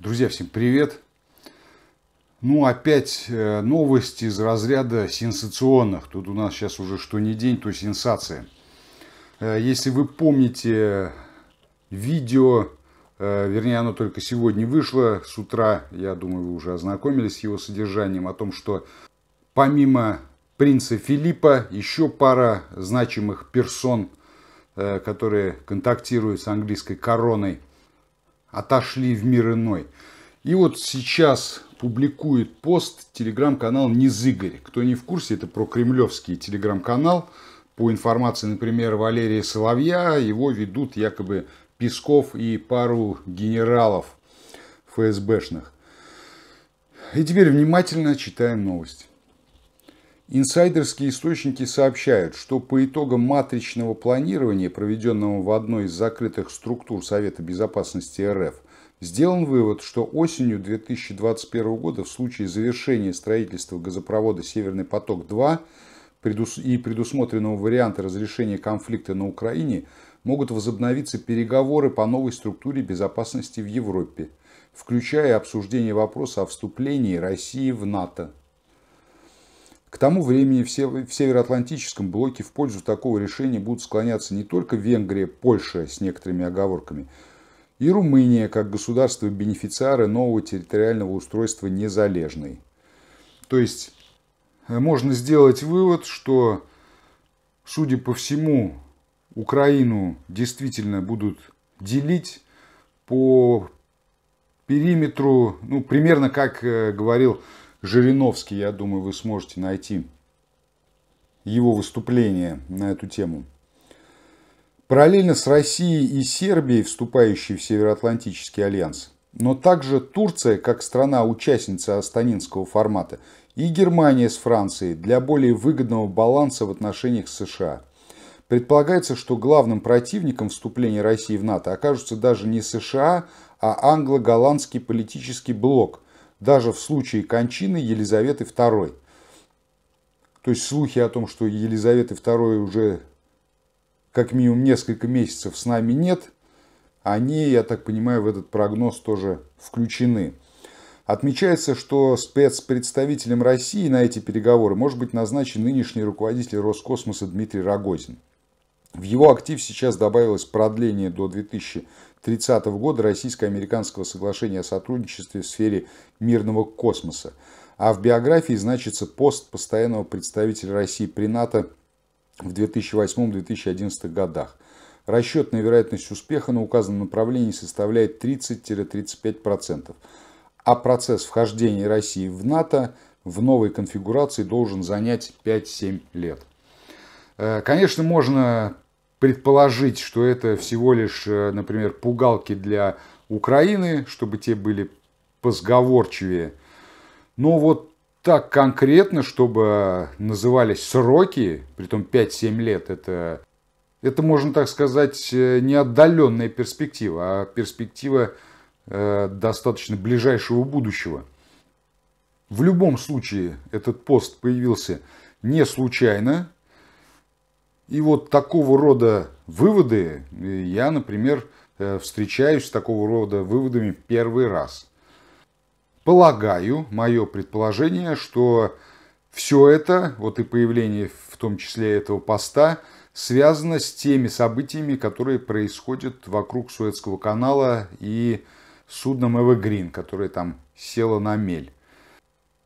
Друзья, всем привет! Ну, опять э, новости из разряда сенсационных. Тут у нас сейчас уже что не день, то сенсация. Э, если вы помните видео, э, вернее, оно только сегодня вышло с утра, я думаю, вы уже ознакомились с его содержанием, о том, что помимо принца Филиппа еще пара значимых персон, которые контактируют с английской короной – отошли в мир иной. И вот сейчас публикует пост телеграм-канал Низыгорь. Кто не в курсе, это про кремлевский телеграм-канал. По информации, например, Валерия Соловья, его ведут якобы Песков и пару генералов ФСБшных. И теперь внимательно читаем новости. Инсайдерские источники сообщают, что по итогам матричного планирования, проведенного в одной из закрытых структур Совета Безопасности РФ, сделан вывод, что осенью 2021 года в случае завершения строительства газопровода «Северный поток-2» и предусмотренного варианта разрешения конфликта на Украине могут возобновиться переговоры по новой структуре безопасности в Европе, включая обсуждение вопроса о вступлении России в НАТО. К тому времени в североатлантическом блоке в пользу такого решения будут склоняться не только Венгрия, Польша с некоторыми оговорками, и Румыния как государство-бенефициары нового территориального устройства незалежной. То есть э, можно сделать вывод, что, судя по всему, Украину действительно будут делить по периметру, ну, примерно как э, говорил Жириновский, я думаю, вы сможете найти его выступление на эту тему. Параллельно с Россией и Сербией, вступающие в Североатлантический альянс, но также Турция, как страна-участница Астанинского формата, и Германия с Францией для более выгодного баланса в отношениях с США. Предполагается, что главным противником вступления России в НАТО окажутся даже не США, а англо-голландский политический блок, даже в случае кончины Елизаветы II. То есть слухи о том, что Елизаветы II уже как минимум несколько месяцев с нами нет, они, я так понимаю, в этот прогноз тоже включены. Отмечается, что спецпредставителем России на эти переговоры может быть назначен нынешний руководитель Роскосмоса Дмитрий Рогозин. В его актив сейчас добавилось продление до 2030 года российско-американского соглашения о сотрудничестве в сфере мирного космоса. А в биографии значится пост постоянного представителя России при НАТО в 2008-2011 годах. Расчетная вероятность успеха на указанном направлении составляет 30-35%. А процесс вхождения России в НАТО в новой конфигурации должен занять 5-7 лет. Э, конечно, можно предположить, что это всего лишь, э, например, пугалки для Украины, чтобы те были позговорчивее. Но вот так конкретно, чтобы назывались сроки, при том 5-7 лет, это, это, можно так сказать, э, не отдаленная перспектива, а перспектива э, достаточно ближайшего будущего. В любом случае, этот пост появился не случайно, и вот такого рода выводы э, я, например, э, встречаюсь с такого рода выводами в первый раз. Полагаю, мое предположение, что все это, вот и появление в том числе этого поста, связано с теми событиями, которые происходят вокруг Суэцкого канала и судном Эва которое там село на мель.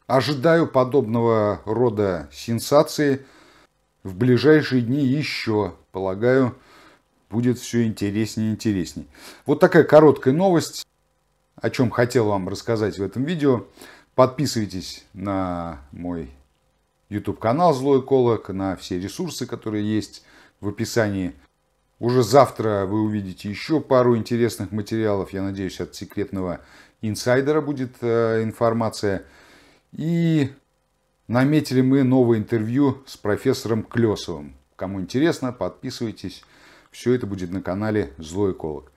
Ожидаю подобного рода сенсации – в ближайшие дни еще, полагаю, будет все интереснее и интересней. Вот такая короткая новость, о чем хотел вам рассказать в этом видео. Подписывайтесь на мой YouTube канал Злой Колок, на все ресурсы, которые есть в описании. Уже завтра вы увидите еще пару интересных материалов. Я надеюсь, от секретного инсайдера будет э, информация. И наметили мы новое интервью с профессором Клесовым. Кому интересно, подписывайтесь. Все это будет на канале «Злой эколог».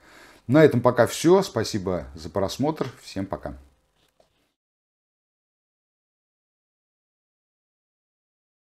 На этом пока все. Спасибо за просмотр. Всем пока.